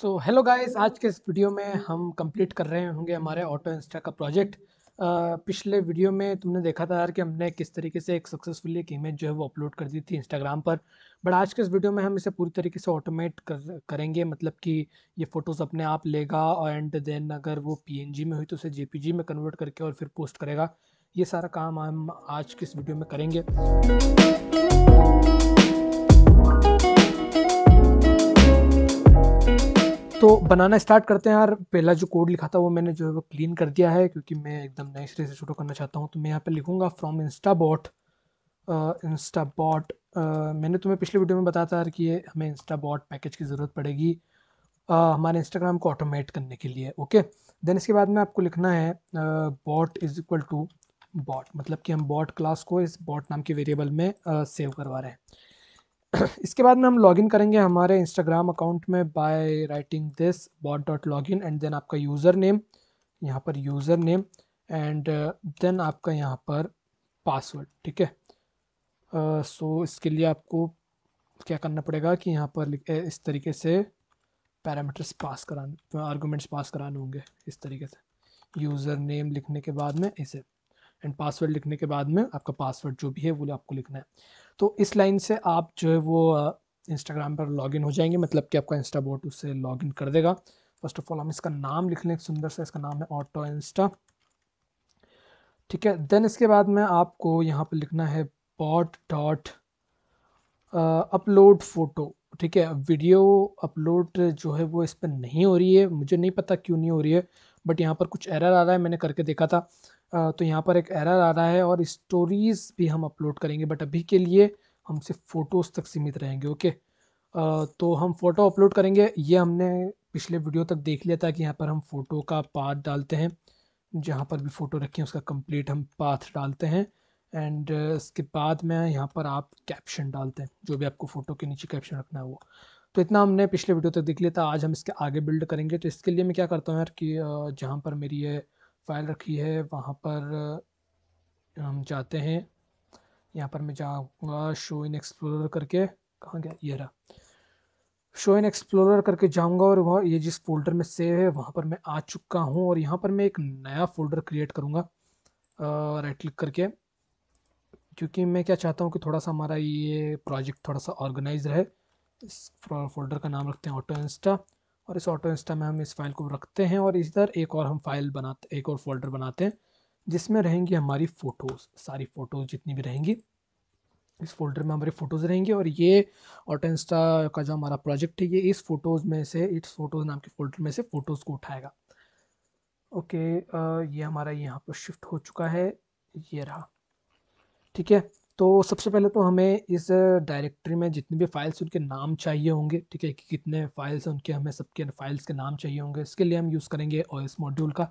So hello guys आज के इस वीडियो में हम कंप्लीट कर रहे होंगे हमारे ऑटो इंस्टा का प्रोजेक्ट Uh, पिछले वीडियो में तुमने देखा था यार कि हमने किस तरीके से एक सक्सेसफुली एक इमेज जो है वो अपलोड कर दी थी इंस्टाग्राम पर बट आज के इस वीडियो में हम इसे पूरी तरीके से ऑटोमेट कर करेंगे मतलब कि ये फ़ोटोज़ अपने आप लेगा और एंड देन अगर वो पी में हुई तो उसे जे में कन्वर्ट करके और फिर पोस्ट करेगा ये सारा काम हम आज के इस वीडियो में करेंगे तो बनाना स्टार्ट करते हैं यार पहला जो कोड लिखा था वो मैंने जो है वो क्लीन कर दिया है क्योंकि मैं एकदम नए सिरे से शुरू करना चाहता हूँ तो मैं यहाँ पे लिखूँगा फ्रॉम इंस्टाबॉट इंस्टाबॉट मैंने तुम्हें पिछले वीडियो में बताया था यार कि ये हमें इंस्टाबॉट पैकेज की ज़रूरत पड़ेगी uh, हमारे इंस्टाग्राम को ऑटोमेट करने के लिए ओके देन इसके बाद में आपको लिखना है bot is equal to bot मतलब कि हम बॉट क्लास को इस बॉट नाम के वेरिएबल में सेव uh, करवा रहे हैं इसके बाद में हम लॉगिन करेंगे हमारे इंस्टाग्राम अकाउंट में by writing this bot dot log in and then आपका यूज़र नेम यहाँ पर यूज़र नेम एंड देन आपका यहाँ पर पासवर्ड ठीक है सो uh, इसके लिए आपको क्या करना पड़ेगा कि यहाँ पर इस तरीके से पैरामीटर्स पास कराने आर्गूमेंट्स पास कराने होंगे इस तरीके से यूज़र नेम लिखने के बाद में इसे एंड पासवर्ड लिखने के बाद में आपका पासवर्ड जो भी है वो आपको लिखना है तो इस लाइन से आप जो है वो इंस्टाग्राम पर लॉगिन हो जाएंगे मतलब कि आपका इंस्टा बोट उससे लॉगिन कर देगा फर्स्ट ऑफ ऑल हम इसका नाम लिख लें सुंदर सा इसका नाम है ऑटो इंस्टा ठीक है देन इसके बाद में आपको यहाँ पर लिखना है बॉट डॉट अपलोड फ़ोटो ठीक है वीडियो अपलोड जो है वो इस पर नहीं हो रही है मुझे नहीं पता क्यों नहीं हो रही है बट यहाँ पर कुछ एरर आ रहा है मैंने करके देखा था तो यहाँ पर एक एरर आ रहा है और स्टोरीज़ भी हम अपलोड करेंगे बट अभी के लिए हम सिर्फ फ़ोटोज़ तक सीमित रहेंगे ओके तो हम फ़ोटो अपलोड करेंगे ये हमने पिछले वीडियो तक देख लिया था कि यहाँ पर हम फ़ोटो का पाथ डालते हैं जहाँ पर भी फ़ोटो रखें उसका कंप्लीट हम पाथ डालते हैं एंड इसके बाद में यहाँ पर आप कैप्शन डालते हैं जो भी आपको फ़ोटो के नीचे कैप्शन रखना है वो तो इतना हमने पिछले वीडियो तक देख लिया था आज हम इसके आगे बिल्ड करेंगे तो इसके लिए मैं क्या करता हूँ यार कि जहाँ पर मेरी ये फ़ाइल रखी है वहाँ पर हम जाते हैं यहाँ पर मैं जाऊँगा शो इन एक्सप्लोरर करके कहाँ गया ये रहा शो इन एक्सप्लोरर करके जाऊँगा और वह ये जिस फोल्डर में सेव है वहाँ पर मैं आ चुका हूँ और यहाँ पर मैं एक नया फोल्डर क्रिएट करूँगा राइट क्लिक करके क्योंकि मैं क्या चाहता हूँ कि थोड़ा सा हमारा ये प्रोजेक्ट थोड़ा सा ऑर्गेनाइज रहे इस फोल्डर का नाम रखते हैं ऑटो इंस्टा और इस ऑटो इंस्टा में हम इस फाइल को रखते हैं और इधर एक और हम फाइल बनाते एक और फोल्डर बनाते हैं जिसमें रहेंगी हमारी फ़ोटोज़ सारी फ़ोटोज़ जितनी भी रहेंगी इस फोल्डर में हमारी फ़ोटोज़ रहेंगी और ये ऑटो इंस्टा का जो हमारा प्रोजेक्ट है ये इस फ़ोटोज़ में से इस फोटोज़ नाम के फोल्डर में से फ़ोटोज़ को उठाएगा ओके ये हमारा यहाँ पर शिफ्ट हो चुका है ये रहा ठीक है तो सबसे पहले तो हमें इस डायरेक्टरी में जितनी भी फाइल्स उनके नाम चाहिए होंगे ठीक है कि कितने फाइल्स हैं उनके हमें सबके फाइल्स के नाम चाहिए होंगे इसके लिए हम यूज़ करेंगे ओ एस मॉड्यूल का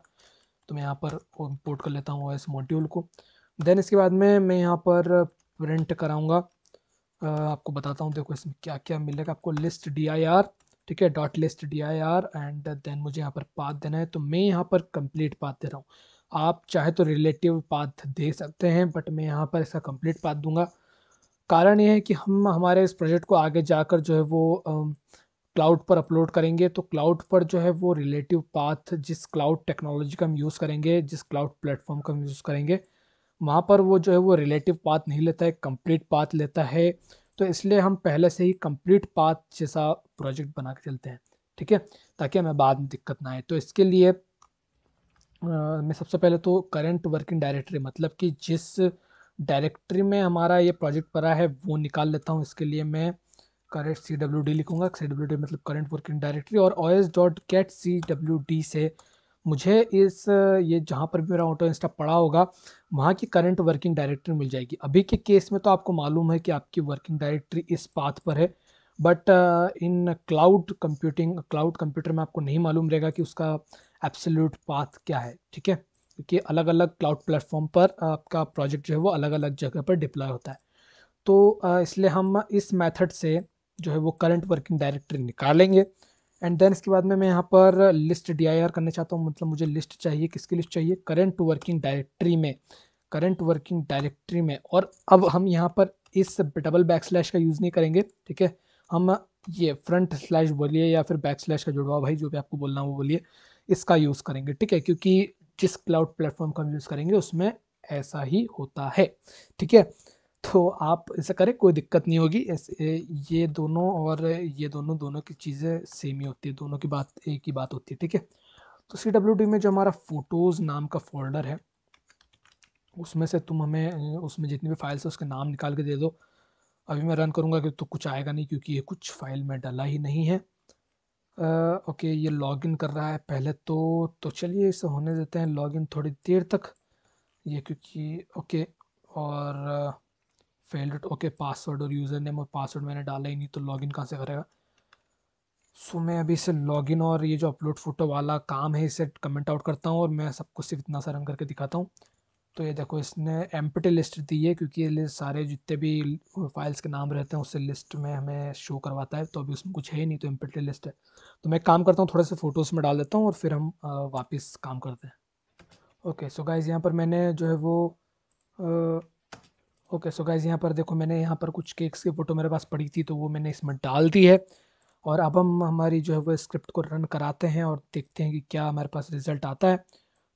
तो मैं यहाँ पर इम्पोर्ट कर लेता हूँ ओ एस मॉड्यूल को देन इसके बाद में मैं यहाँ पर प्रिंट कराऊँगा आपको बताता हूँ देखो इसमें क्या क्या मिलेगा आपको लिस्ट डी आई आर ठीक है dot list D I R and then मुझे यहाँ पर पाथ देना है तो मैं यहाँ पर कम्प्लीट पाथ दे रहा हूँ आप चाहे तो रिलेटिव पाथ दे सकते हैं बट मैं यहाँ पर इसका कंप्लीट पाथ दूंगा कारण यह है कि हम हमारे इस प्रोजेक्ट को आगे जाकर जो है वो क्लाउड पर अपलोड करेंगे तो क्लाउड पर जो है वो रिलेटिव पाथ जिस क्लाउड टेक्नोलॉजी का हम यूज़ करेंगे जिस क्लाउड प्लेटफॉर्म का हम यूज़ करेंगे वहाँ पर वो जो है वो रिलेटिव पाथ नहीं लेता है कंप्लीट पाथ लेता है तो इसलिए हम पहले से ही कंप्लीट पाथ जैसा प्रोजेक्ट बना के चलते हैं ठीक है ताकि हमें बाद में दिक्कत ना आए तो इसके लिए मैं सबसे पहले तो करंट वर्किंग डायरेक्टरी मतलब कि जिस डायरेक्टरी में हमारा ये प्रोजेक्ट पड़ा है वो निकाल लेता हूँ इसके लिए मैं करेंट सी डब्ल्यू डी लिखूँगा सी डब्ल्यू डी मतलब करंट वर्किंग डायरेक्टरी और O S dot cat C W D से मुझे इस ये जहाँ पर भी मेरा ऑटो इंस्टा पड़ा होगा वहाँ की करंट वर्किंग डायरेक्टरी मिल जाएगी अभी के केस में तो आपको मालूम है कि आपकी वर्किंग डायरेक्टरी इस पाथ पर है but in cloud computing cloud computer में आपको नहीं मालूम रहेगा कि उसका एब्सोल्यूट पाथ क्या है ठीक है क्योंकि अलग अलग क्लाउड प्लेटफॉर्म पर आपका प्रोजेक्ट जो है वो अलग अलग जगह पर डिप्लॉय होता है तो इसलिए हम इस मेथड से जो है वो करंट वर्किंग डायरेक्टरी निकालेंगे एंड देन इसके बाद में मैं यहाँ पर लिस्ट डी करने चाहता हूँ मतलब मुझे लिस्ट चाहिए किसकी लिस्ट चाहिए करंट वर्किंग डायरेक्टरी में करंट वर्किंग डायरेक्टरी में और अब हम यहाँ पर इस डबल बैक स्लैश का यूज़ नहीं करेंगे ठीक है हम ये फ्रंट स्लैश बोलिए या फिर बैक स्लैश का जुड़वा भाई जो भी आपको बोलना वो बोलिए इसका यूज़ करेंगे ठीक है क्योंकि जिस क्लाउड प्लेटफॉर्म का हम यूज़ करेंगे उसमें ऐसा ही होता है ठीक है तो आप ऐसा करें कोई दिक्कत नहीं होगी ऐसे ये दोनों और ये दोनों दोनों की चीज़ें सेम ही होती है दोनों की बात एक ही बात होती है ठीक है तो सी डब्ल्यू डी में जो हमारा फ़ोटोज़ नाम का फोल्डर है उसमें से तुम हमें उसमें जितनी भी फाइल्स है उसके नाम निकाल के दे दो अभी मैं रन करूँगा कि तो कुछ आएगा नहीं क्योंकि ये कुछ फाइल में डला ही नहीं है आ, ओके ये लॉगिन कर रहा है पहले तो तो चलिए इसे होने देते हैं लॉगिन थोड़ी देर तक ये क्योंकि ओके और फेल्ड ओके पासवर्ड और यूज़र नेम और पासवर्ड मैंने डाला ही नहीं तो लॉगिन कहाँ से करेगा सो मैं अभी इसे लॉगिन और ये जो अपलोड फ़ोटो वाला काम है इसे कमेंट आउट करता हूँ और मैं सबको सिर्फ इतना सा रन करके दिखाता हूँ तो ये देखो इसने एम लिस्ट दी है क्योंकि ये सारे जितने भी फाइल्स के नाम रहते हैं उससे लिस्ट में हमें शो करवाता है तो अभी उसमें कुछ है ही नहीं तो एम लिस्ट है तो मैं काम करता हूँ थोड़े से फ़ोटोज़ में डाल देता हूँ और फिर हम वापस काम करते हैं ओके सो गाइज़ यहाँ पर मैंने जो है वो ओके सो गाइज़ यहाँ पर देखो मैंने यहाँ पर कुछ केक्स की फ़ोटो मेरे पास पड़ी थी तो वो मैंने इसमें डाल दी है और अब हम हमारी जो है वो स्क्रिप्ट को रन कराते हैं और देखते हैं कि क्या हमारे पास रिज़ल्ट आता है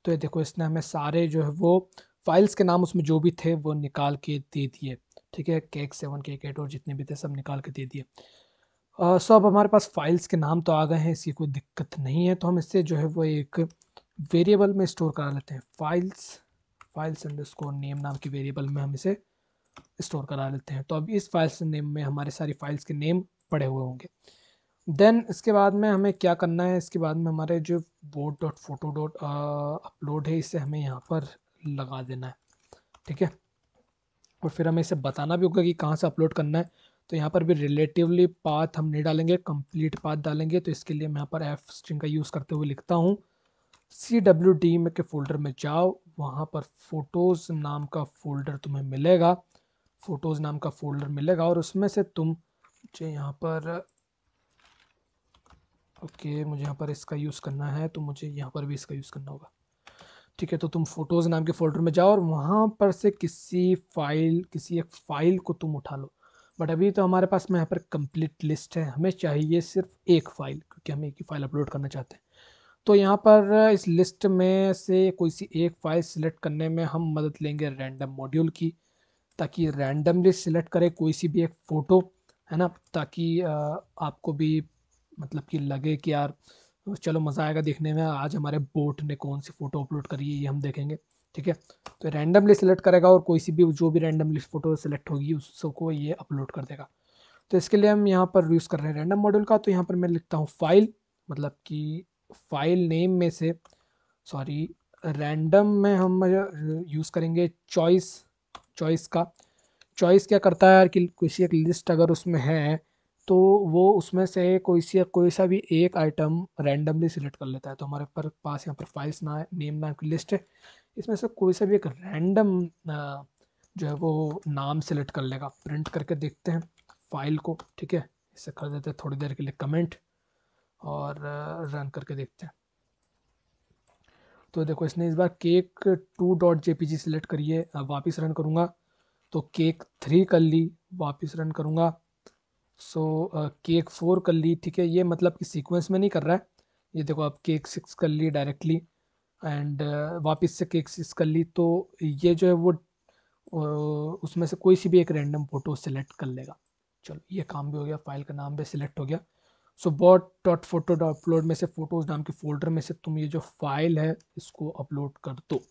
तो ये देखो इसने हमें सारे जो है वो फाइल्स के नाम उसमें जो भी थे वो निकाल के दे दिए ठीक है केक सेवन केक एट और जितने भी थे सब निकाल के दे दिए सो अब हमारे पास फाइल्स के नाम तो आ गए हैं इसकी कोई दिक्कत नहीं है तो हम इससे जो है वो एक वेरिएबल में स्टोर करा लेते हैं फाइल्स फाइल्स अंडरस्कोर नेम नाम की वेरिएबल में हम इसे स्टोर करा लेते हैं तो अब इस फाइल्स नेम में हमारे सारी फाइल्स के नेम पड़े हुए होंगे देन इसके बाद में हमें क्या करना है इसके बाद में हमारे जो board dot photo dot upload है इसे हमें यहाँ पर लगा देना है ठीक है और फिर हमें इसे बताना भी होगा कि कहाँ से अपलोड करना है तो यहाँ पर भी रिलेटिवली पाथ हम नहीं डालेंगे कंप्लीट पाथ डालेंगे तो इसके लिए मैं यहाँ पर एफ स्ट्रिंग का यूज़ करते हुए लिखता हूँ सी डब्ल्यू डी में के फोल्डर में जाओ वहाँ पर फ़ोटोज़ नाम का फोल्डर तुम्हें मिलेगा फ़ोटोज़ नाम का फोल्डर मिलेगा और उसमें से तुम मुझे यहाँ पर ओके मुझे यहाँ पर इसका यूज़ करना है तो मुझे यहाँ पर भी इसका यूज़ करना होगा ठीक है तो तुम फोटोज़ नाम के फोल्डर में जाओ और वहाँ पर से किसी फाइल किसी एक फ़ाइल को तुम उठा लो बट अभी तो हमारे पास में यहाँ पर कंप्लीट लिस्ट है हमें चाहिए सिर्फ एक फ़ाइल क्योंकि हम एक ही फ़ाइल अपलोड करना चाहते हैं तो यहाँ पर इस लिस्ट में से कोई सी एक फ़ाइल सिलेक्ट करने में हम मदद लेंगे रैंडम मॉड्यूल की ताकि रैंडमली सिलेक्ट करे कोई सी भी एक फ़ोटो है ना ताकि आपको भी मतलब कि लगे कि यार तो चलो मज़ा आएगा देखने में आज हमारे बोट ने कौन सी फ़ोटो अपलोड करी है ये हम देखेंगे ठीक है तो रैंडमली सिलेक्ट करेगा और कोई सी भी जो भी रैंडमली फ़ोटो सिलेक्ट होगी उसको ये अपलोड कर देगा तो इसके लिए हम यहाँ पर यूज़ कर रहे हैं रैंडम मॉडल का तो यहाँ पर मैं लिखता हूँ फाइल मतलब कि फाइल नेम में से सॉरी रैंडम में हम यूज़ करेंगे चॉइस चॉइस का चॉइस क्या करता है यार कि किसी एक लिस्ट अगर उसमें है तो वो उसमें से कोई सी कोई सा भी एक आइटम रैंडमली सिलेक्ट कर लेता है तो हमारे पर पास यहाँ पर फाइल्स ना नेम नाम की लिस्ट है इसमें से कोई सा भी एक रैंडम जो है वो नाम सेलेक्ट कर लेगा प्रिंट करके देखते हैं फाइल को ठीक है इसे कर देते हैं थोड़ी देर के लिए कमेंट और रन करके देखते हैं तो देखो इसने इस बार cake two dot J P G select करिए वापिस रन करूँगा तो केक थ्री कर ली वापस रन करूँगा सो केक फोर कर ली ठीक है ये मतलब कि सीक्वेंस में नहीं कर रहा है ये देखो आप केक सिक्स कर ली डायरेक्टली एंड वापस से केक सिक्स कर ली तो ये जो है वो उसमें से कोई सी भी एक रैंडम फ़ोटो सेलेक्ट कर लेगा चलो ये काम भी हो गया फाइल का नाम भी सिलेक्ट हो गया so bot dot photo dot upload में से फ़ोटोज़ नाम के फोल्डर में से तुम ये जो फाइल है इसको अपलोड कर दो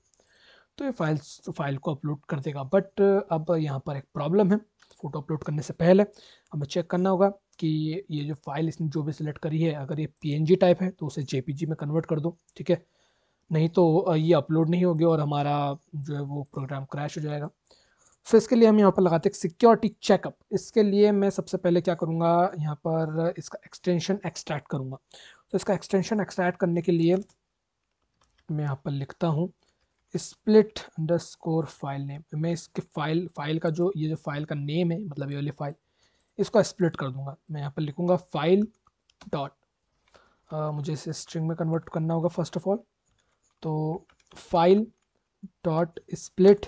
तो ये फाइल्स फाइल को अपलोड कर देगा बट अब यहाँ पर एक प्रॉब्लम है फ़ोटो अपलोड करने से पहले हमें चेक करना होगा कि ये जो फाइल इसने जो भी सिलेक्ट करी है अगर ये पी टाइप है तो उसे जे में कन्वर्ट कर दो ठीक है नहीं तो ये अपलोड नहीं होगी और हमारा जो है वो प्रोग्राम क्रैश हो जाएगा फिर इसके लिए हम यहाँ पर लगाते हैं सिक्योरिटी चेकअप इसके लिए मैं सबसे पहले क्या करूँगा यहाँ पर इसका एक्सटेंशन एक्सट्रैक्ट करूँगा तो इसका एक्सटेंशन एक्सट्रैक्ट करने के लिए मैं यहाँ पर लिखता हूँ split underscore file name मैं इसके फाइल फाइल का जो ये जो फाइल का नेम है मतलब ये वाली फाइल इसको स्प्लिट कर दूंगा मैं यहाँ पर लिखूँगा फाइल डॉट मुझे इसे स्ट्रिंग में कन्वर्ट करना होगा फर्स्ट ऑफ ऑल तो फाइल डॉट स्प्लिट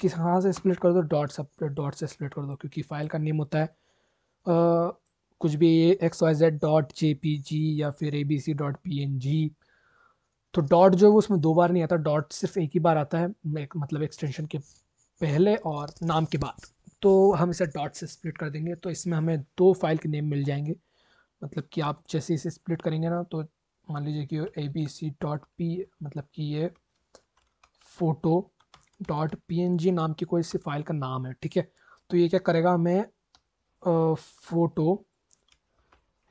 किस हाँ से स्प्लिट कर दो डॉट से डॉट से स्प्लिट कर दो क्योंकि फाइल का नेम होता है आ, कुछ भी X Y Z dot J P G या फिर A B C dot P N G तो डॉट जो है वो उसमें दो बार नहीं आता डॉट सिर्फ एक ही बार आता है मतलब एक्सटेंशन के पहले और नाम के बाद तो हम इसे डॉट से स्प्लिट कर देंगे तो इसमें हमें दो फाइल के नेम मिल जाएंगे मतलब कि आप जैसे इसे स्प्लिट करेंगे ना तो मान लीजिए कि A B C dot P मतलब कि ये photo dot P N G नाम की कोई सी फाइल का नाम है ठीक है तो ये क्या करेगा हमें फ़ोटो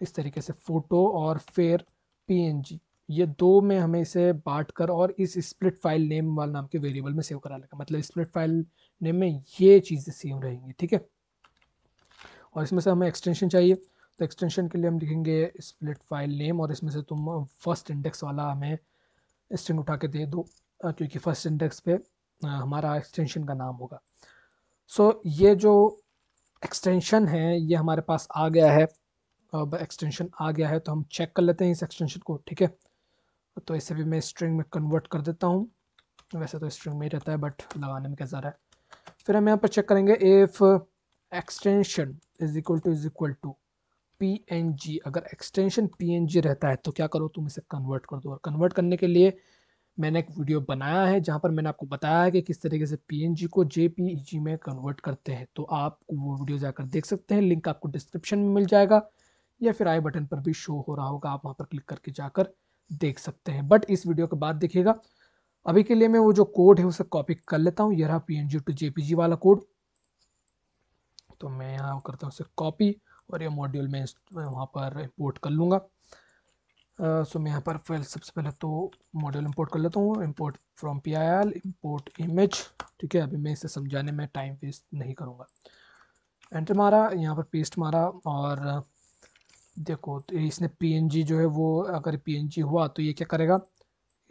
इस तरीके से फ़ोटो और फिर पी एन जी ये दो में हमें इसे बांट कर और इस स्प्लिट फाइल नेम वाले नाम के वेरिएबल में सेव करा लेगा मतलब स्प्लिट फाइल नेम में ये चीज़ें सेव रहेंगी ठीक है और इसमें से हमें एक्सटेंशन चाहिए तो एक्सटेंशन के लिए हम लिखेंगे स्प्लिट फाइल नेम और इसमें से तुम फर्स्ट इंडेक्स वाला हमें स्ट्रिंग उठा के दे दो क्योंकि फर्स्ट इंडेक्स पे हमारा एक्सटेंशन का नाम होगा सो so, ये जो एक्सटेंशन है ये हमारे पास आ गया है अब एक्सटेंशन आ गया है तो हम चेक कर लेते हैं इस एक्सटेंशन को ठीक है तो इसे भी मैं स्ट्रिंग में कन्वर्ट कर देता हूँ वैसे तो स्ट्रिंग में ही रहता है बट लगाने में कैसा रहा है फिर हम यहाँ पर चेक करेंगे if extension is equal to is equal to P N G अगर एक्सटेंशन पी एन जी रहता है तो क्या करो तुम इसे कन्वर्ट कर दो और कन्वर्ट करने के लिए मैंने एक वीडियो बनाया है जहाँ पर मैंने आपको बताया है कि किस तरीके से पी को जे e में कन्वर्ट करते हैं तो आप वो वीडियो जाकर देख सकते हैं लिंक आपको डिस्क्रिप्शन में मिल जाएगा या फिर आई बटन पर भी शो हो रहा होगा आप वहाँ पर क्लिक करके जाकर देख सकते हैं बट इस वीडियो के बाद देखिएगा अभी के लिए मैं वो जो कोड है उसे कॉपी कर लेता हूँ यह रहा P N G to J वाला कोड तो मैं यहाँ करता हूँ उसे कॉपी और ये मॉड्यूल में वहाँ पर इम्पोर्ट कर लूँगा सो मैं यहाँ पर फाइल सबसे पहले तो मॉड्यूल इम्पोर्ट कर लेता हूँ import from P I L import image ठीक है अभी मैं इसे समझाने में टाइम वेस्ट नहीं करूँगा एंटर मारा यहाँ पर पेस्ट मारा और देखो तो इसने पी जो है वो अगर पी हुआ तो ये क्या करेगा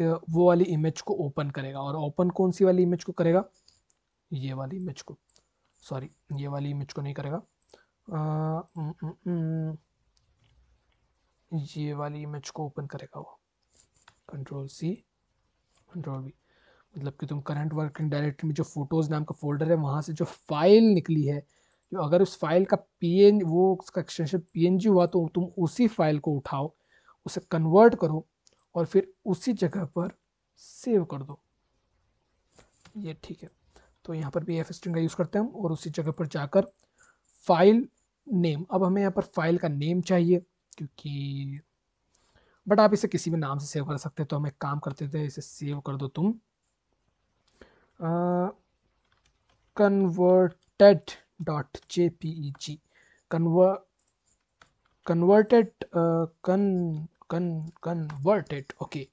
वो वाली इमेज को ओपन करेगा और ओपन कौन सी वाली इमेज को करेगा ये वाली इमेज को सॉरी ये वाली इमेज को नहीं करेगा ये वाली इमेज को ओपन करेगा वो कंट्रोल सी कंट्रोल बी मतलब कि तुम करंट वर्किंग डायरेक्टरी में जो फोटोज़ नाम का फोल्डर है वहां से जो फाइल निकली है जो तो अगर उस फाइल का पी वो उसका एक्सटेंशन पी हुआ तो तुम उसी फाइल को उठाओ उसे कन्वर्ट करो और फिर उसी जगह पर सेव कर दो ये ठीक है तो यहाँ पर भी एफ स्ट्रिंग का यूज़ करते हैं हम और उसी जगह पर जाकर फाइल नेम अब हमें यहाँ पर फाइल का नेम चाहिए क्योंकि बट आप इसे किसी भी नाम से सेव कर सकते हैं तो हम एक काम करते थे इसे सेव कर दो तुम converted J P E G converted con con converted okay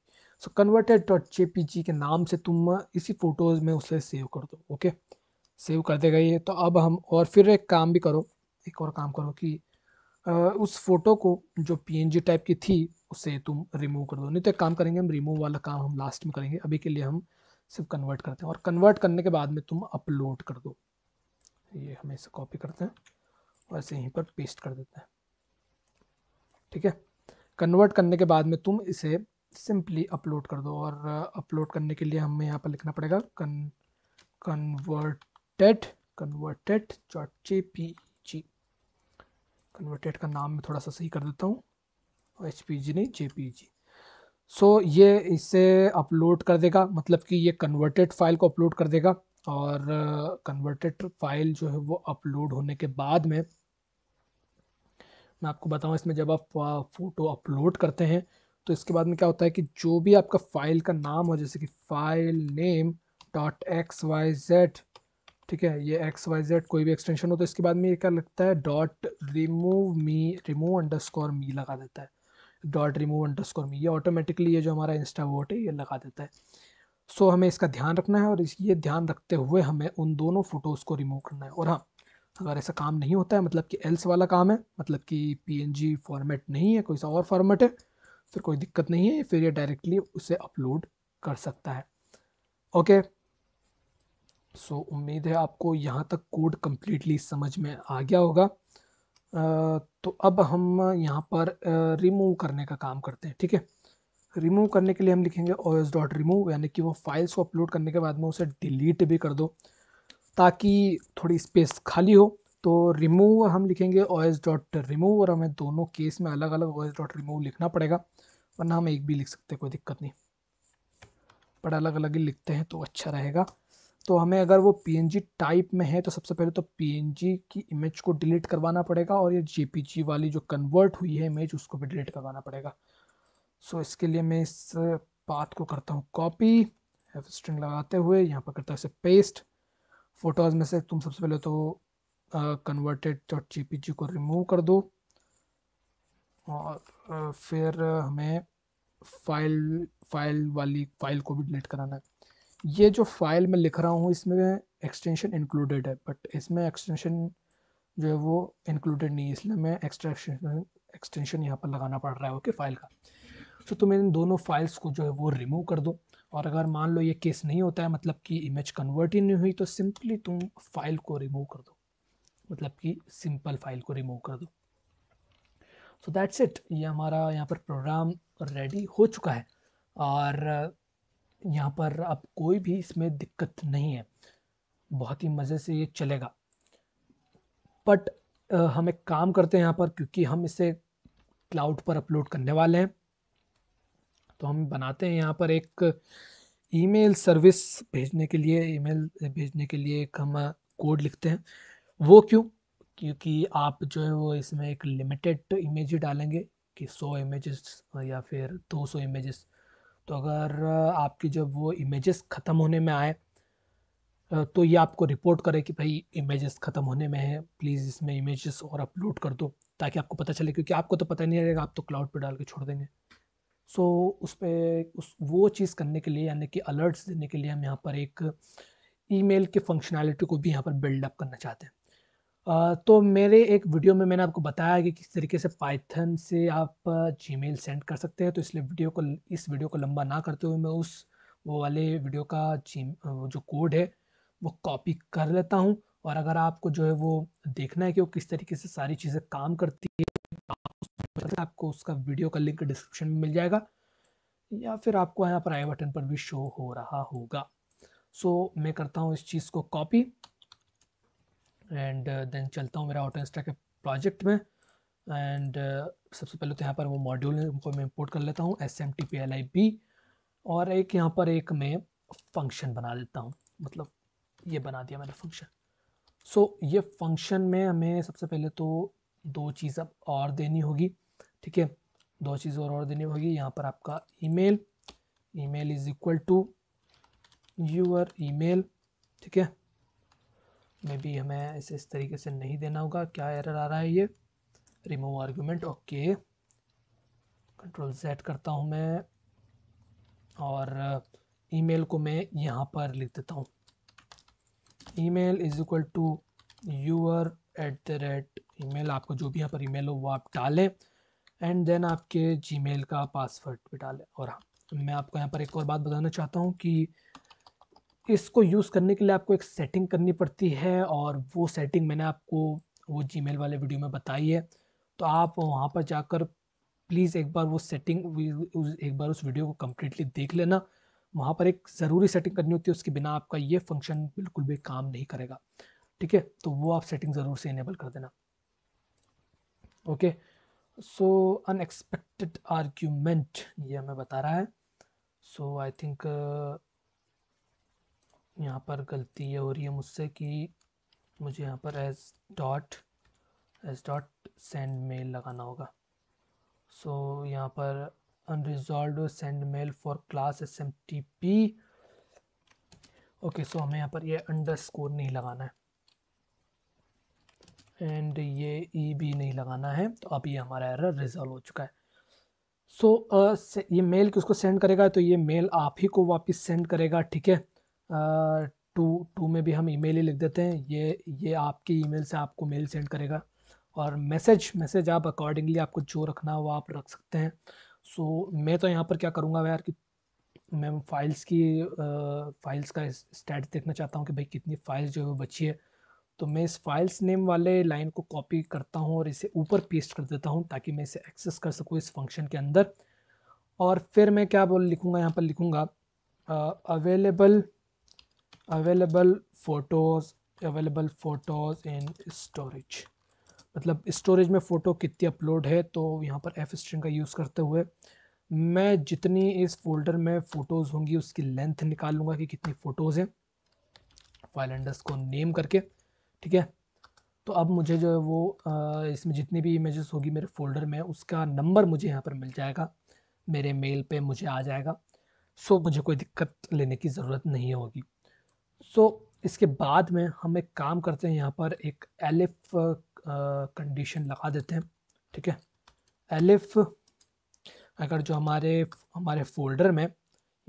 so converted dot J के नाम से तुम इसी फोटोज़ में उसे सेव कर दो ओके सेव कर देगा ये तो अब हम और फिर एक काम भी करो एक और काम करो कि आ, uh, उस फोटो को जो पीएनजी टाइप की थी उसे तुम रिमूव कर दो नहीं तो एक काम करेंगे हम रिमूव वाला काम हम लास्ट में करेंगे अभी के लिए हम सिर्फ कन्वर्ट करते हैं और कन्वर्ट करने के बाद में तुम अपलोड कर दो ये हमें इसे कॉपी करते हैं और ऐसे यहीं पर पेस्ट कर देते हैं ठीक है कन्वर्ट करने के बाद में तुम इसे सिंपली अपलोड कर दो और अपलोड uh, करने के लिए हमें यहाँ पर लिखना पड़ेगा con converted converted dot J P G converted का नाम मैं थोड़ा सा सही कर देता हूँ एच पी जी नहीं जे पी जी सो ये इसे अपलोड कर देगा मतलब कि ये कन्वर्टेड फाइल को अपलोड कर देगा और कन्वर्टेड फाइल जो है वो अपलोड होने के बाद में मैं आपको बताऊं इसमें जब आप फ़ोटो अपलोड करते हैं तो इसके बाद में क्या होता है कि जो भी आपका फाइल का नाम हो जैसे कि file name dot X Y Z ठीक है ये एक्स वाई जेड कोई भी एक्सटेंशन हो तो इसके बाद में ये क्या लगता है dot remove me remove underscore me लगा देता है dot remove underscore me ये ऑटोमेटिकली ये जो हमारा इंस्टा वोट है ये लगा देता है सो so, हमें इसका ध्यान रखना है और ये ध्यान रखते हुए हमें उन दोनों फ़ोटोज़ को रिमूव करना है और हाँ अगर ऐसा काम नहीं होता है मतलब कि एल्स वाला काम है मतलब कि पी फॉर्मेट नहीं है कोई सा और फॉर्मेट है फिर कोई दिक्कत नहीं है फिर ये डायरेक्टली उसे अपलोड कर सकता है ओके सो so, उम्मीद है आपको यहाँ तक कोड कम्प्लीटली समझ में आ गया होगा आ, तो अब हम यहाँ पर रिमूव करने का काम करते हैं ठीक है रिमूव करने के लिए हम लिखेंगे ओ एस डॉट रिमूव यानी कि वो फाइल्स को अपलोड करने के बाद में उसे डिलीट भी कर दो ताकि थोड़ी स्पेस खाली हो तो रिमूव हम लिखेंगे ओ एस डॉट रिमूव और हमें दोनों केस में अलग अलग ओ एस डॉट रिमूव लिखना पड़ेगा वरना हम एक भी लिख सकते कोई दिक्कत नहीं पर अलग अलग ही लिखते हैं तो अच्छा रहेगा तो हमें अगर वो पी टाइप में है तो सबसे पहले तो पी की इमेज को डिलीट करवाना पड़ेगा और ये जे वाली जो कन्वर्ट हुई है इमेज उसको भी डिलीट करवाना पड़ेगा सो so, इसके लिए मैं इस पाथ को करता हूँ कॉपी स्ट्रिंग लगाते हुए यहाँ पर करता हूँ इसे पेस्ट फोटोज में से तुम सबसे पहले तो कन्वर्टेड डॉट जी को रिमूव कर दो और uh, फिर हमें फाइल फाइल वाली फाइल को भी डिलीट कराना है ये जो फाइल मैं लिख रहा हूँ इसमें एक्सटेंशन इंक्लूडेड है बट इसमें एक्सटेंशन जो है वो इंक्लूडेड नहीं है इसलिए मैं एक्स्ट्रा एक्सटेंशन यहाँ पर लगाना पड़ रहा है ओके फाइल का तो तुम इन दोनों फाइल्स को जो है वो रिमूव कर दो और अगर मान लो ये केस नहीं होता है मतलब कि इमेज कन्वर्ट ही नहीं हुई तो सिंपली तुम फाइल को रिमूव कर दो मतलब कि सिंपल फाइल को रिमूव कर दो सो दैट्स इट ये हमारा यहाँ पर प्रोग्राम रेडी हो चुका है और यहाँ पर अब कोई भी इसमें दिक्कत नहीं है बहुत ही मज़े से ये चलेगा बट हम एक काम करते हैं यहाँ पर क्योंकि हम इसे क्लाउड पर अपलोड करने वाले हैं तो हम बनाते हैं यहाँ पर एक ईमेल सर्विस भेजने के लिए ईमेल भेजने के लिए एक हम कोड लिखते हैं वो क्यों क्योंकि आप जो है वो इसमें एक लिमिटेड इमेज डालेंगे कि 100 इमेजेस या फिर 200 इमेजेस तो अगर आपकी जब वो इमेजेस ख़त्म होने में आए तो ये आपको रिपोर्ट करे कि भाई इमेजेस ख़त्म होने में है प्लीज़ इसमें इमेजेस और अपलोड कर दो ताकि आपको पता चले क्योंकि आपको तो पता नहीं रहेगा आप तो क्लाउड पर डाल के छोड़ देंगे सो उस पर उस वो चीज़ करने के लिए यानी कि अलर्ट्स देने के लिए हम यहाँ पर एक ईमेल के फंक्शनैलिटी को भी यहाँ पर बिल्डअप करना चाहते हैं आ, तो मेरे एक वीडियो में मैंने आपको बताया कि किस तरीके से पाइथन से आप जीमेल सेंड कर सकते हैं तो इसलिए वीडियो को इस वीडियो को लंबा ना करते हुए मैं उस वो वाले वीडियो का जी जो कोड है वो कॉपी कर लेता हूँ और अगर आपको जो है वो देखना है कि वो किस तरीके से सारी चीज़ें काम करती है है आपको उसका वीडियो का लिंक डिस्क्रिप्शन में मिल जाएगा या फिर आपको यहाँ पर आई बटन पर भी शो हो रहा होगा सो so, मैं करता हूँ इस चीज़ को कॉपी एंड देन चलता हूँ मेरा ऑटो इंस्टा के प्रोजेक्ट में एंड uh, सबसे पहले तो यहाँ पर वो मॉड्यूल को मैं इम्पोर्ट कर लेता हूँ S M T P L I B और एक यहाँ पर एक मैं फंक्शन बना लेता हूँ मतलब ये बना दिया मैंने फंक्शन सो so, ये फंक्शन में हमें सबसे पहले तो दो चीज़ अब और देनी होगी ठीक है दो चीज़ और और देनी होगी यहाँ पर आपका email email is equal to your email ठीक है मे बी हमें इसे इस तरीके से नहीं देना होगा क्या एरर आ रहा है ये remove argument okay control set करता हूँ मैं और ईमेल को मैं यहाँ पर लिख देता हूँ email is equal to your at the rate E आपको जो भी यहाँ पर ईमेल हो वो आप डालें एंड देन आपके मेल का पासवर्ड भी डालें और हाँ मैं आपको यहाँ पर एक और बात बताना चाहता हूँ कि इसको यूज़ करने के लिए आपको एक सेटिंग करनी पड़ती है और वो सेटिंग मैंने आपको वो मेल वाले वीडियो में बताई है तो आप वहाँ पर जाकर प्लीज़ एक बार वो सेटिंग एक बार उस वीडियो को कम्प्लीटली देख लेना वहाँ पर एक ज़रूरी सेटिंग करनी होती है उसके बिना आपका ये फंक्शन बिल्कुल भी काम नहीं करेगा ठीक है तो वो आप सेटिंग ज़रूर से इनेबल कर देना okay okay? So unexpected argument ये हमें बता रहा है सो आई थिंक यहाँ पर गलती ये हो रही है मुझसे कि मुझे यहाँ पर S dot S dot send mail लगाना होगा सो so, यहाँ पर unresolved send mail for class S M T P okay so हमें यहाँ पर ये अंडर स्कोर नहीं लगाना है एंड ये ई e भी नहीं लगाना है तो अब ये हमारा एरर रिजॉल्व हो चुका है सो so, uh, ये मेल किसको सेंड करेगा तो ये मेल आप ही को वापस सेंड करेगा ठीक है टू टू में भी हम ईमेल ही लिख देते हैं ये ये आपके ईमेल से आपको मेल सेंड करेगा और मैसेज मैसेज आप अकॉर्डिंगली आपको जो रखना हो आप रख सकते हैं सो so, मैं तो यहाँ पर क्या करूँगा यार कि मैं फाइल्स की फाइल्स का स्टेटस देखना चाहता हूँ कि भाई कितनी फाइल्स जो है बची है तो मैं इस फाइल्स नेम वाले लाइन को कॉपी करता हूँ और इसे ऊपर पेस्ट कर देता हूँ ताकि मैं इसे एक्सेस कर सकूँ इस फंक्शन के अंदर और फिर मैं क्या बोल लिखूँगा यहाँ पर लिखूँगा available available photos available photos in storage मतलब स्टोरेज में फ़ोटो कितनी अपलोड है तो यहाँ पर एफ स्ट्रिंग का यूज़ करते हुए मैं जितनी इस फोल्डर में फ़ोटोज़ होंगी उसकी लेंथ निकालूंगा कि कितनी फ़ोटोज़ हैं फाइल अंडर्स को नेम करके ठीक है तो अब मुझे जो है वो इसमें जितनी भी इमेजेस होगी मेरे फोल्डर में उसका नंबर मुझे यहाँ पर मिल जाएगा मेरे मेल पे मुझे आ जाएगा सो so, मुझे कोई दिक्कत लेने की ज़रूरत नहीं होगी सो so, इसके बाद में हम एक काम करते हैं यहाँ पर एक एलिफ कंडीशन लगा देते हैं ठीक है एलिफ अगर जो हमारे हमारे फोल्डर में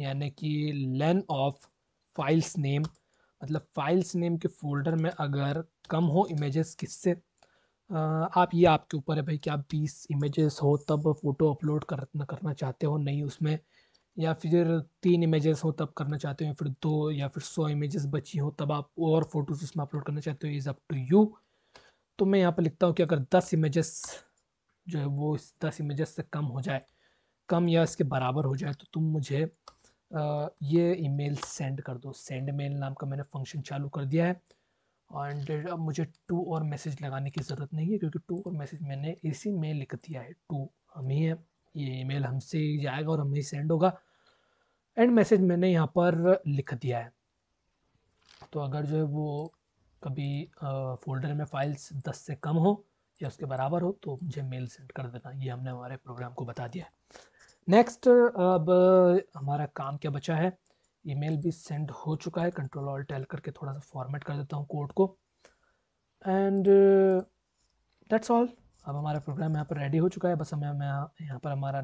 यानी कि लेन ऑफ फाइल्स नेम मतलब फाइल्स नेम के फोल्डर में अगर कम हो इमेजेस किससे आप ये आपके ऊपर है भाई कि आप 20 इमेजेस हो तब फ़ोटो अपलोड कर, करना चाहते हो नहीं उसमें या फिर तीन इमेजेस हो तब करना चाहते हो या फिर दो या फिर सौ इमेजेस बची हो तब आप और फोटोज़ उसमें अपलोड करना चाहते हो इज़ अप टू यू तो मैं यहाँ पर लिखता हूँ कि अगर दस इमेजेस जो है वो इस दस इमेजेस से कम हो जाए कम या इसके बराबर हो जाए तो तुम मुझे ये ईमेल सेंड कर दो सेंड मेल नाम का मैंने फंक्शन चालू कर दिया है एंड अब मुझे टू और मैसेज लगाने की ज़रूरत नहीं है क्योंकि टू और मैसेज मैंने इसी में लिख दिया है टू हम ही है ये ईमेल हमसे ही जाएगा और हमें ही सेंड होगा एंड मैसेज मैंने यहाँ पर लिख दिया है तो अगर जो है वो कभी फोल्डर में फाइल्स दस से कम हो या उसके बराबर हो तो मुझे मेल सेंड कर देना ये हमने हमारे प्रोग्राम को बता दिया है नेक्स्ट अब हमारा काम क्या बचा है ईमेल भी सेंड हो चुका है कंट्रोल ऑल टेल करके थोड़ा सा फॉर्मेट कर देता हूँ कोड को एंड दैट्स ऑल अब हमारा प्रोग्राम यहाँ पर रेडी हो चुका है बस हमें हमें यहाँ पर हमारा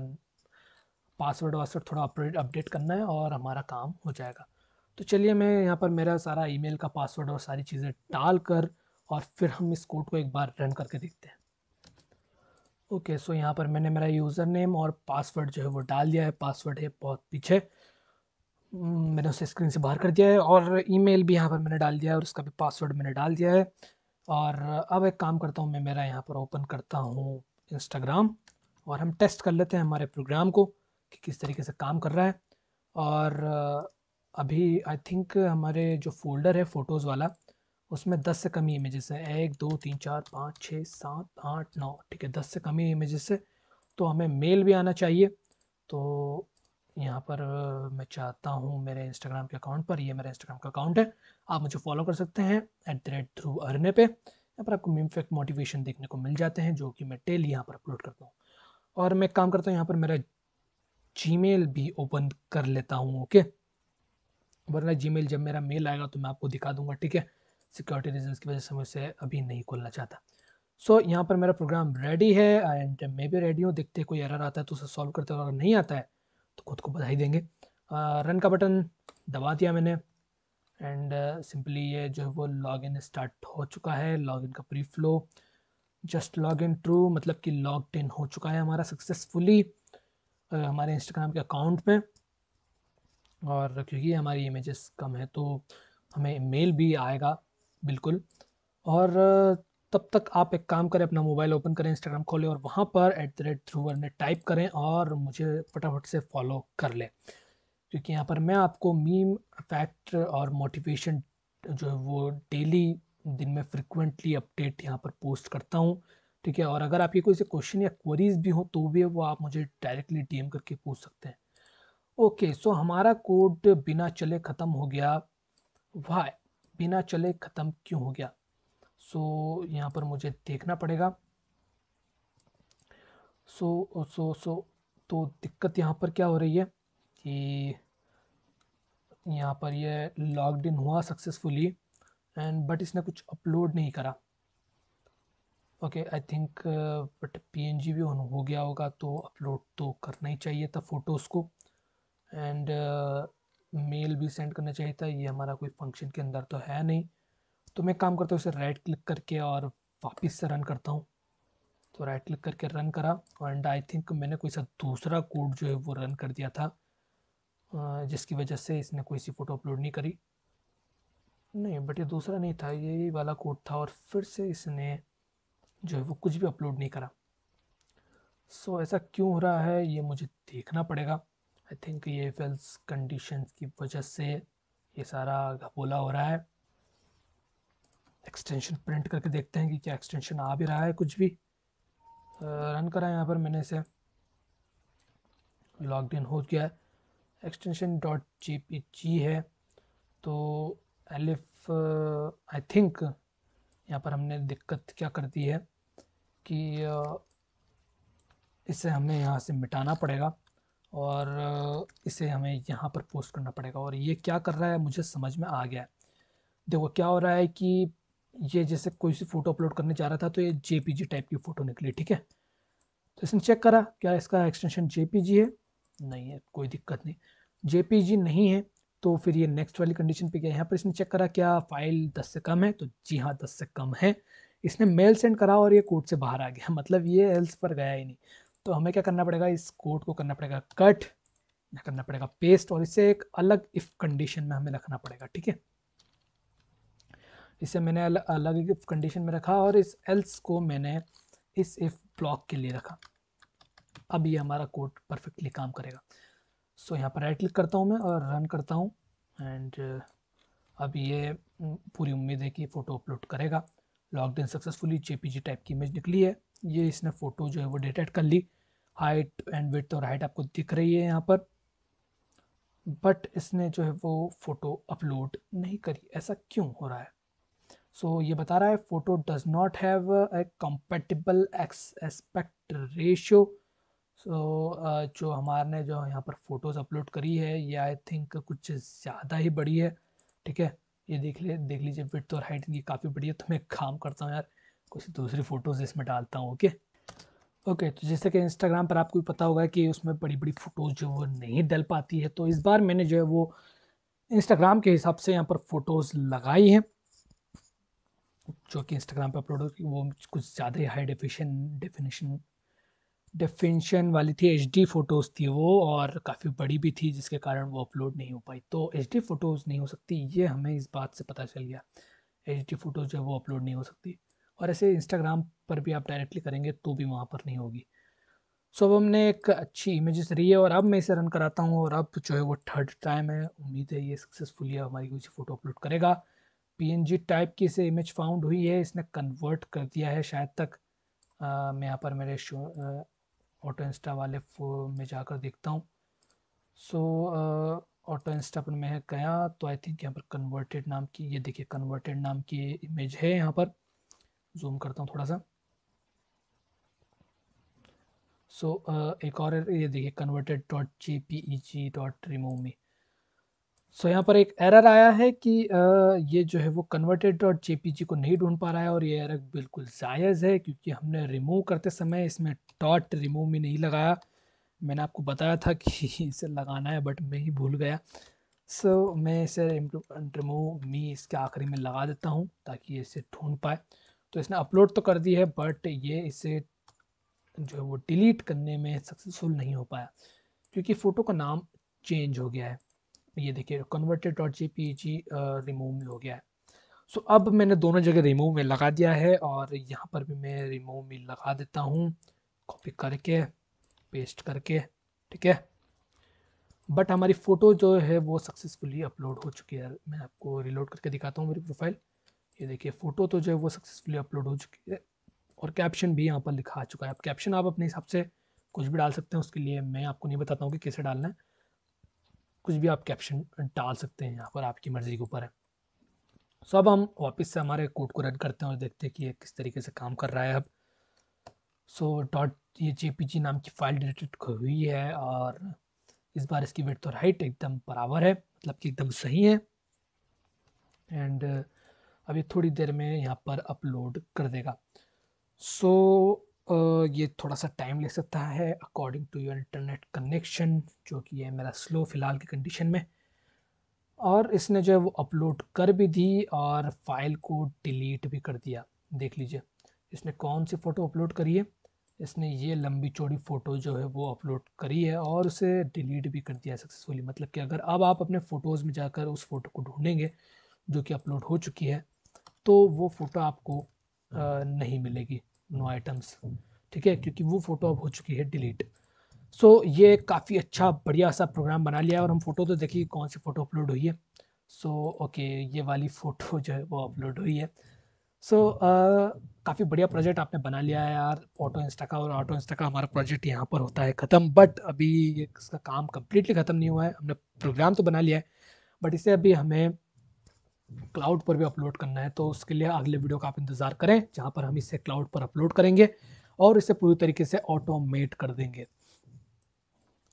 पासवर्ड वासवर्ड थोड़ा अपडेट अपडेट करना है और हमारा काम हो जाएगा तो चलिए मैं यहाँ पर मेरा सारा ईमेल का पासवर्ड और सारी चीज़ें डाल कर और फिर हम इस कोड को एक बार रन करके देखते हैं ओके okay, सो so यहाँ पर मैंने मेरा यूज़र नेम और पासवर्ड जो है वो डाल दिया है पासवर्ड है बहुत पीछे हम्म, मैंने उसे स्क्रीन से बाहर कर दिया है और ईमेल भी यहाँ पर मैंने डाल दिया है और उसका भी पासवर्ड मैंने डाल दिया है और अब एक काम करता हूँ मैं मेरा यहाँ पर ओपन करता हूँ इंस्टाग्राम और हम टेस्ट कर लेते हैं हमारे प्रोग्राम को कि किस तरीके से काम कर रहा है और अभी आई थिंक हमारे जो फोल्डर है फ़ोटोज़ वाला उसमें दस से कमी इमेज इमेजेस हैं एक दो तीन चार पाँच छः सात आठ नौ ठीक है दस से कमी इमेज इमेजेस है तो हमें मेल भी आना चाहिए तो यहाँ पर मैं चाहता हूँ मेरे इंस्टाग्राम के अकाउंट पर ये मेरा इंस्टाग्राम का अकाउंट है आप मुझे फॉलो कर सकते हैं एट द रेट थ्रू अरने पर यहाँ पर आपको मीम फैक्ट मोटिवेशन देखने को मिल जाते हैं जो कि मैं डेली यहाँ पर अपलोड करता हूँ और मैं काम करता हूँ यहाँ पर मेरा मेल भी ओपन कर लेता हूँ ओके वरना मेल जब मेरा मेल आएगा तो मैं आपको दिखा दूंगा ठीक है सिक्योरिटी रीजन की वजह से मैं उसे अभी नहीं खोलना चाहता सो so, यहाँ पर मेरा प्रोग्राम रेडी है एंड मैं भी रेडी हूँ देखते कोई एरर आता है तो उसे सॉल्व करते हैं अगर नहीं आता है तो खुद को बधाई देंगे रन uh, का बटन दबा दिया मैंने एंड सिंपली uh, ये जो है वो लॉग इन स्टार्ट हो चुका है लॉग इन का pre flow just log in true मतलब कि लॉग इन हो चुका है हमारा सक्सेसफुली uh, हमारे इंस्टाग्राम के अकाउंट में और क्योंकि हमारी इमेजेस कम है तो हमें मेल भी आएगा बिल्कुल और तब तक आप एक काम करें अपना मोबाइल ओपन करें इंस्टाग्राम खोलें और वहाँ पर एट द रेट ध्रुव ने टाइप करें और मुझे फटाफट से फॉलो कर लें क्योंकि यहाँ पर मैं आपको मीम फैक्ट और मोटिवेशन जो है वो डेली दिन में फ्रिक्वेंटली अपडेट यहाँ पर पोस्ट करता हूँ ठीक है और अगर आपके कोई से क्वेश्चन या क्वेरीज भी हो तो भी वो आप मुझे डायरेक्टली डी करके पूछ सकते हैं ओके सो हमारा कोड बिना चले ख़त्म हो गया वाई बिना चले ख़त्म क्यों हो गया सो so, यहाँ पर मुझे देखना पड़ेगा सो सो सो तो दिक्कत यहाँ पर क्या हो रही है कि यहाँ पर ये लॉगड इन हुआ सक्सेसफुली एंड बट इसने कुछ अपलोड नहीं करा okay I think but P भी ऑन हो गया होगा तो अपलोड तो करना ही चाहिए था फ़ोटोज़ को एंड uh, मेल भी सेंड करना चाहिए था ये हमारा कोई फंक्शन के अंदर तो है नहीं तो मैं काम करता हूँ इसे राइट क्लिक करके और वापस से रन करता हूँ तो राइट क्लिक करके रन करा एंड आई थिंक मैंने कोई सा दूसरा कोड जो है वो रन कर दिया था जिसकी वजह से इसने कोई सी फ़ोटो अपलोड नहीं करी नहीं बट ये दूसरा नहीं था ये वाला कोड था और फिर से इसने जो है वो कुछ भी अपलोड नहीं करा सो so, ऐसा क्यों हो रहा है ये मुझे देखना पड़ेगा आई थिंक ये फेल्स कंडीशंस की वजह से ये सारा घपोला हो रहा है एक्सटेंशन प्रिंट करके देखते हैं कि क्या एक्सटेंशन आ भी रहा है कुछ भी रन करा यहाँ पर मैंने इसे लॉग इन हो गया extension dot G P G है तो एलिफ आई थिंक यहाँ पर हमने दिक्कत क्या कर दी है कि uh, इसे हमें यहाँ से मिटाना पड़ेगा और इसे हमें यहाँ पर पोस्ट करना पड़ेगा और ये क्या कर रहा है मुझे समझ में आ गया है देखो क्या हो रहा है कि ये जैसे कोई सी फ़ोटो अपलोड करने जा रहा था तो ये जे टाइप की फ़ोटो निकली ठीक है तो इसने चेक करा क्या इसका एक्सटेंशन जे है नहीं है कोई दिक्कत नहीं जे नहीं है तो फिर ये नेक्स्ट वाली कंडीशन पे गया यहाँ पर इसने चेक करा क्या फाइल दस से कम है तो जी हाँ दस से कम है इसने मेल सेंड करा और ये कोर्ट से बाहर आ गया मतलब ये एल्स पर गया ही नहीं तो हमें क्या करना पड़ेगा इस कोड को करना पड़ेगा कट या करना पड़ेगा पेस्ट और इसे एक अलग इफ कंडीशन में हमें रखना पड़ेगा ठीक है इसे मैंने अलग अलग इफ कंडीशन में रखा और इस एल्स को मैंने इस इफ ब्लॉक के लिए रखा अब ये हमारा कोड परफेक्टली काम करेगा सो so, यहाँ पर राइट क्लिक करता हूँ मैं और रन करता हूँ एंड uh, अब ये पूरी उम्मीद है कि फ़ोटो अपलोड करेगा लॉकडाउन सक्सेसफुली जेपीजी टाइप की इमेज निकली है ये इसने फ़ोटो जो है वो डेटेड कर ली हाइट एंड विथ और हाइट आपको दिख रही है यहाँ पर बट इसने जो है वो फ़ोटो अपलोड नहीं करी ऐसा क्यों हो रहा है सो so, ये बता रहा है photo does not have a compatible aspect ratio so जो हमारे ने जो यहाँ पर फ़ोटोज़ अपलोड करी है ये आई थिंक कुछ ज़्यादा ही बड़ी है ठीक है ये देख ले देख लीजिए विथ और हाइट इनकी काफ़ी बड़ी है तो मैं काम करता हूँ यार कुछ दूसरी फ़ोटोज़ इसमें डालता हूँ ओके okay? ओके तो जैसे कि इंस्टाग्राम पर आपको पता होगा कि उसमें बड़ी बड़ी फ़ोटोज़ जो वो नहीं डल पाती है तो इस बार मैंने जो है वो इंस्टाग्राम के हिसाब से यहाँ पर फ़ोटोज़ लगाई हैं जो कि इंस्टाग्राम पर अपलोड होती वो कुछ ज़्यादा ही हाई डेफिशन डेफिनेशन डेफिनेशन वाली थी एच फ़ोटोज़ थी वो और काफ़ी बड़ी भी थी जिसके कारण वो अपलोड नहीं हो पाई तो एच फ़ोटोज़ नहीं हो सकती ये हमें इस बात से पता चल गया एच फ़ोटोज़ जो है वो अपलोड नहीं हो सकती और ऐसे इंस्टाग्राम पर भी आप डायरेक्टली करेंगे तो भी वहाँ पर नहीं होगी सो so, अब हमने एक अच्छी इमेजेस रही है और अब मैं इसे रन कराता हूँ और अब जो है वो थर्ड टाइम है उम्मीद है ये सक्सेसफुली हमारी कोई फोटो अपलोड करेगा पीएनजी टाइप की इसे इमेज फाउंड हुई है इसने कन्वर्ट कर दिया है शायद तक आ, मैं यहाँ पर मेरे शो ऑटो इंस्टा वाले में जाकर देखता हूँ सो ऑटो इंस्टा पर मैं गया तो आई थिंक यहाँ पर कन्वर्टेड नाम की ये देखिए कन्वर्टेड नाम की इमेज है यहाँ पर जूम करता हूँ थोड़ा सा सो so, uh, एक और ये देखिए converted dot J P E G dot remove me so यहाँ पर एक एरर आया है कि uh, ये जो है वो converted dot J P G को नहीं ढूंढ पा रहा है और ये एरर बिल्कुल जायज़ है क्योंकि हमने रिमूव करते समय इसमें डॉट रिमूव मी नहीं लगाया मैंने आपको बताया था कि इसे लगाना है बट मैं ही भूल गया सो so, मैं इसे रिमूव मी इसके आखिरी में लगा देता हूँ ताकि इसे ढूंढ पाए तो इसने अपलोड तो कर दी है बट ये इसे जो है वो डिलीट करने में सक्सेसफुल नहीं हो पाया क्योंकि फ़ोटो का नाम चेंज हो गया है ये देखिए converted dot G P G remove में हो गया है सो so, अब मैंने दोनों जगह रिमूव में लगा दिया है और यहाँ पर भी मैं रिमूव में लगा देता हूँ कॉपी करके पेस्ट करके ठीक है बट हमारी फ़ोटो जो है वो सक्सेसफुली अपलोड हो चुकी है मैं आपको रिलोड करके दिखाता हूँ मेरी प्रोफाइल ये देखिए फ़ोटो तो जो है वो सक्सेसफुली अपलोड हो चुकी है और कैप्शन भी यहाँ पर लिखा आ चुका है अब कैप्शन आप अपने हिसाब से कुछ भी डाल सकते हैं उसके लिए मैं आपको नहीं बताता हूँ कि कैसे डालना है कुछ भी आप कैप्शन डाल सकते हैं यहाँ पर आपकी मर्ज़ी के ऊपर है सो अब हम वापस से हमारे कोड को रन करते हैं और देखते हैं कि ये किस तरीके से काम कर रहा है अब सो डॉट ये जे नाम की फाइल डिलीटेड हुई है और इस बार इसकी वेट और हाइट एकदम बराबर है मतलब कि एकदम सही है एंड uh, अभी थोड़ी देर में यहाँ पर अपलोड कर देगा सो so, ये थोड़ा सा टाइम ले सकता है according to your internet connection जो कि है मेरा स्लो फ़िलहाल की कंडीशन में और इसने जो है वो अपलोड कर भी दी और फाइल को डिलीट भी कर दिया देख लीजिए इसने कौन सी फ़ोटो अपलोड करी है इसने ये लंबी चौड़ी फ़ोटो जो है वो अपलोड करी है और उसे डिलीट भी कर दिया सक्सेसफुली मतलब कि अगर अब आप अपने फ़ोटोज़ में जाकर उस फ़ोटो को ढूंढेंगे जो कि अपलोड हो चुकी है तो वो फ़ोटो आपको आ, हाँ। नहीं मिलेगी नो आइटम्स हाँ। हाँ। ठीक है क्योंकि वो फ़ोटो अब हो चुकी है डिलीट सो so, ये काफ़ी अच्छा बढ़िया सा प्रोग्राम बना लिया है और हम फ़ोटो तो देखिए कौन सी फ़ोटो अपलोड हुई है सो so, ओके okay, ये वाली फ़ोटो जो है वो अपलोड हुई है सो so, काफ़ी बढ़िया प्रोजेक्ट आपने बना लिया है यार ऑटो इंस्टा का और ऑटो इंस्टा का हमारा प्रोजेक्ट यहाँ पर होता है ख़त्म बट अभी इसका काम कम्प्लीटली ख़त्म नहीं हुआ है हमने प्रोग्राम तो बना लिया है बट इसे अभी हमें क्लाउड पर भी अपलोड करना है तो उसके लिए अगले वीडियो का आप इंतज़ार करें जहाँ पर हम इसे क्लाउड पर अपलोड करेंगे और इसे पूरी तरीके से ऑटोमेट कर देंगे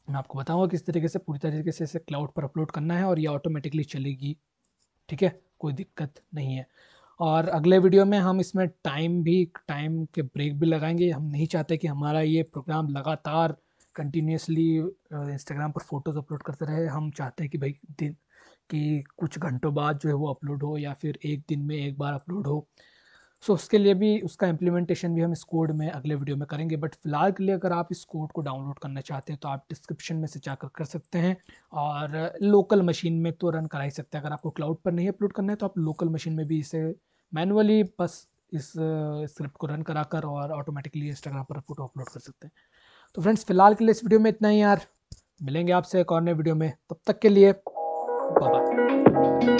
मैं आपको बताऊंगा किस तरीके से पूरी तरीके से इसे क्लाउड पर अपलोड करना है और ये ऑटोमेटिकली चलेगी ठीक है कोई दिक्कत नहीं है और अगले वीडियो में हम इसमें टाइम भी टाइम के ब्रेक भी लगाएंगे हम नहीं चाहते कि हमारा ये प्रोग्राम लगातार कंटिन्यूसली इंस्टाग्राम uh, पर फोटोज़ अपलोड करते रहे हम चाहते हैं कि भाई दिन कि कुछ घंटों बाद जो है वो अपलोड हो या फिर एक दिन में एक बार अपलोड हो सो so, उसके लिए भी उसका इम्प्लीमेंटेशन भी हम इस कोड में अगले वीडियो में करेंगे बट फिलहाल के लिए अगर आप इस कोड को डाउनलोड करना चाहते हैं तो आप डिस्क्रिप्शन में से जाकर कर सकते हैं और लोकल मशीन में तो रन करा ही सकते हैं अगर आपको क्लाउड पर नहीं अपलोड करना है तो आप लोकल मशीन में भी इसे मैनुअली बस इस स्क्रिप्ट को रन करा कर और ऑटोमेटिकली इंस्टाग्राम पर फोटो अपलोड कर सकते हैं तो फ्रेंड्स फिलहाल के लिए इस वीडियो में इतना ही यार मिलेंगे आपसे एक और नए वीडियो में तब तक के लिए 拜拜。